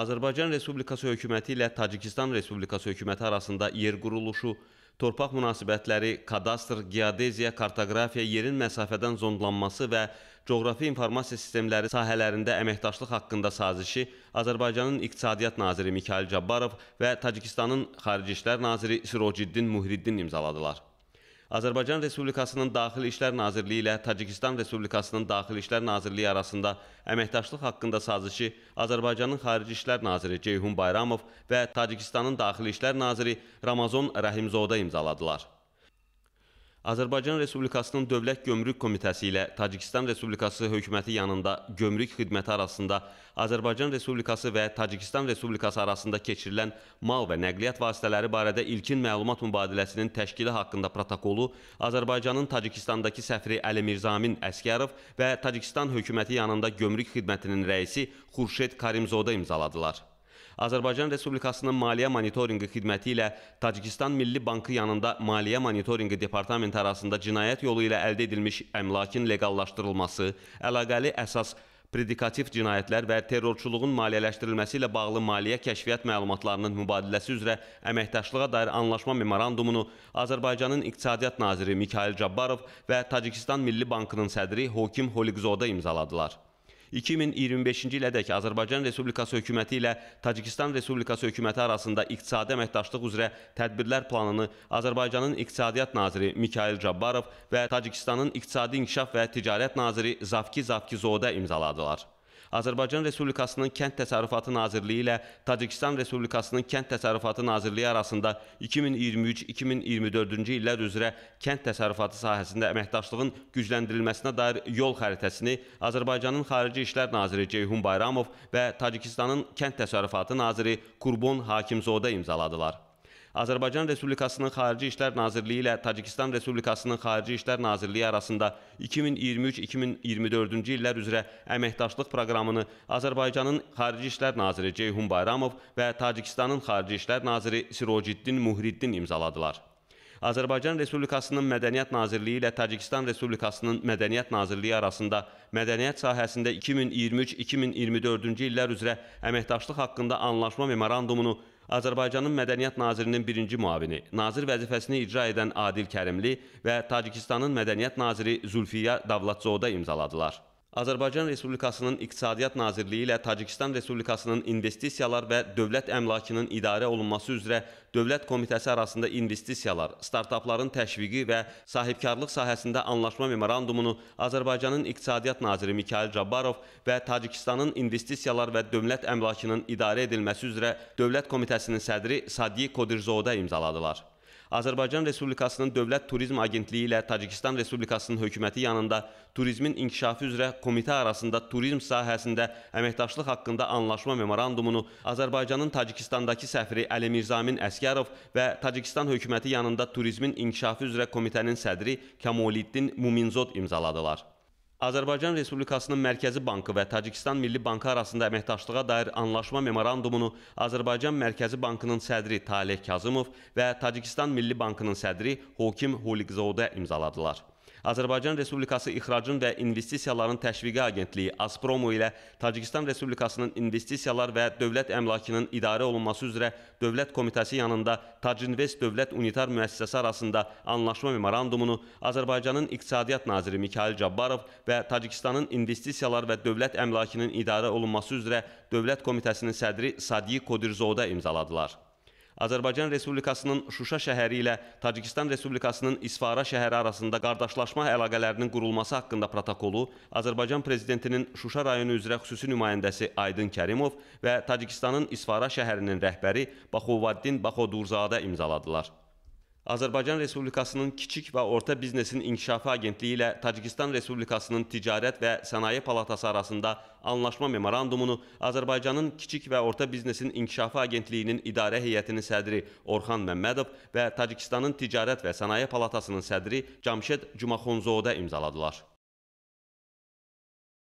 Azərbaycan Respublikası hökuməti ilə Tacikistan Respublikası hökuməti arasında yer quruluşu, torpaq münasibətləri, kadastr, geodeziya, kartoqrafiya, yerin məsafədən zondlanması və coğrafi informasiya sistemləri sahələrində əməkdaşlıq haqqında sazişi Azərbaycanın İqtisadiyyat naziri Mikayıl Cabbarov və Tacikistanın Xarici İşlər naziri Sirojiddin Muhriddin imzaladılar. Azərbaycan Respublikasının Daxili İşlər Nazirliyi ilə Tacikistan Respublikasının Daxili İşlər Nazirliyi arasında əməkdaşlıq haqqında sazişi Azərbaycanın Xarici İşlər Naziri Ceyhun Bayramov və Tacikistanın Daxili İşlər Naziri Ramazon Rəhimzoda imzaladılar. Azərbaycan Respublikasının Dövlət Gömrük Komitəsi ilə Tacikistan Respublikası hökuməti yanında gömrük xidməti arasında Azərbaycan Respublikası və Tacikistan Respublikası arasında keçirilən mal və nəqliyyat vasitələri barədə ilkin məlumat mübadiləsinin təşkili haqqında protokolu Azərbaycanın Tacikistandakı səfiri Əli Mirzamin Əskərov və Tacikistan hökuməti yanında gömrük xidmətinin rəisi Xurşed Karimzoda imzaladılar. Azərbaycan Respublikasının maliyyə monitorinqi xidməti ilə Tacikistan Milli Bankı yanında maliyyə monitorinqi departamenti arasında cinayət yolu ilə əldə edilmiş əmlakın leqallaşdırılması, əlaqəli əsas predikativ cinayətlər və terrorçuluğun maliyyələşdirilməsi ilə bağlı maliyyə kəşfiyyat məlumatlarının mübadiləsi üzrə əməkdaşlığa dair anlaşma memorandumunu Azərbaycanın İqtisadiyyat naziri Mikayıl Cabbarov və Tacikistan Milli Bankının sədri Hokim Holiqzoda imzaladılar. 2025-ci ilədək Azərbaycan Respublikası hökuməti ilə Tacikistan Respublikası hökuməti arasında iqtisadi əməkdaşlıq üzrə tədbirlər planını Azərbaycanın İqtisadiyyat naziri Mikayıl Cabbarov və Tacikistanın İqtisadi İnkişaf və Ticarət naziri Zavki Zavkizodə imzaladılar. Azərbaycan Respublikasının Kənd Təsərrüfatı Nazirliyi ilə Tacikistan Respublikasının Kənd Təsərrüfatı Nazirliyi arasında 2023-2024-cü illər üzrə kənd təsərrüfatı sahəsində əməkdaşlığın gücləndirilməsinə dair yol xəritəsini Azərbaycanın Xarici İşlər Naziri Ceyhun Bayramov və Tacikistanın Kənd Təsərrüfatı Naziri Kurbon Hakimzodə imzaladılar. Azərbaycan Respublikasının Xarici İşlər Nazirliyi ilə Tacikistan Respublikasının Xarici İşlər Nazirliyi arasında 2023-2024-cü illər üzrə əməkdaşlıq proqramını Azərbaycanın Xarici İşlər Naziri Ceyhun Bayramov və Tacikistanın Xarici İşlər Naziri Sirojiddin Muhriddin imzaladılar. Azərbaycan Respublikasının Mədəniyyət Nazirliyi ilə Tacikistan Respublikasının Mədəniyyət Nazirliyi arasında mədəniyyət sahəsində 2023-2024-cü illər üzrə əməkdaşlıq haqqında anlaşma memorandumunu Azərbaycanın Mədəniyyət Nazirinin birinci müavini, nazir vəzifəsini icra edən Adil Kərimli və Tacikistanın Mədəniyyət naziri Zülfiya Davlatzoda imzaladılar. Azərbaycan Respublikasının İqtisadiyyat Nazirliyi ilə Tacikistan Respublikasının investisiyalar və dövlət əmlakının idarə olunması üzrə Dövlət Komitəsi arasında investisiyalar, startapların təşviqi və sahibkarlıq sahəsində anlaşma memorandumunu Azərbaycanın İqtisadiyyat Naziri Mikail Cabbarov və Tacikistanın investisiyalar və dövlət əmlakının idarə edilməsi üzrə Dövlət Komitəsinin sədri Sadiq Kodirzoda imzaladılar. Azərbaycan Respublikasının Dövlət Turizm Agentliyi ilə Tacikistan Respublikasının hökuməti yanında turizmin inkişafı üzrə komitə arasında turizm sahəsində əməkdaşlıq haqqında anlaşma memorandumunu Azərbaycanın Tacikistandakı səfiri Əli Mirzamin Əskərov və Tacikistan hökuməti yanında turizmin inkişafı üzrə komitənin sədri Kamoliddin Muminzod imzaladılar. Azərbaycan Respublikasının Mərkəzi Bankı və Tacikistan Milli Bankı arasında əməkdaşlığa dair anlaşma memorandumunu Azərbaycan Mərkəzi Bankının sədri Taleh Kazımov və Tacikistan Milli Bankının sədri Hokim Holiqzodə imzaladılar. Azərbaycan Respublikası İxracın və İnvestisiyaların Təşviqi Agentliyi Azpromo ilə Tacikistan Respublikasının İnvestisiyalar və Dövlət Əmlakının İdarə Olunması üzrə Dövlət Komitəsi yanında Tacinvest Dövlət Unitar Müəssisəsi arasında anlaşma memorandumunu Azərbaycanın İqtisadiyyat Naziri Mikhail Cabbarov və Tacikistanın İnvestisiyalar və Dövlət Əmlakının İdarə Olunması üzrə Dövlət Komitəsinin sədri Sadiq Kodirzoda imzaladılar. Azərbaycan Respublikasının Şuşa şəhəri ilə Tacikistan Respublikasının İsfara şəhəri arasında qardaşlaşma əlaqələrinin qurulması haqqında protokolu Azərbaycan Prezidentinin Şuşa rayonu üzrə xüsusi nümayəndəsi Aydın Kərimov və Tacikistanın İsfara şəhərinin rəhbəri Baxovaddin Baxodurzadə imzaladılar. Azərbaycan Respublikasının Kiçik və Orta Biznesin İnkişafı Agentliyi ilə Tacikistan Respublikasının Ticarət və Sənaye Palatası arasında anlaşma memorandumunu Azərbaycanın Kiçik və Orta Biznesin İnkişafı Agentliyinin idarə heyətinin sədri Orxan Məmmədov və Tacikistanın Ticarət və Sənaye Palatasının sədri Camşed Cumaxonzoda imzaladılar.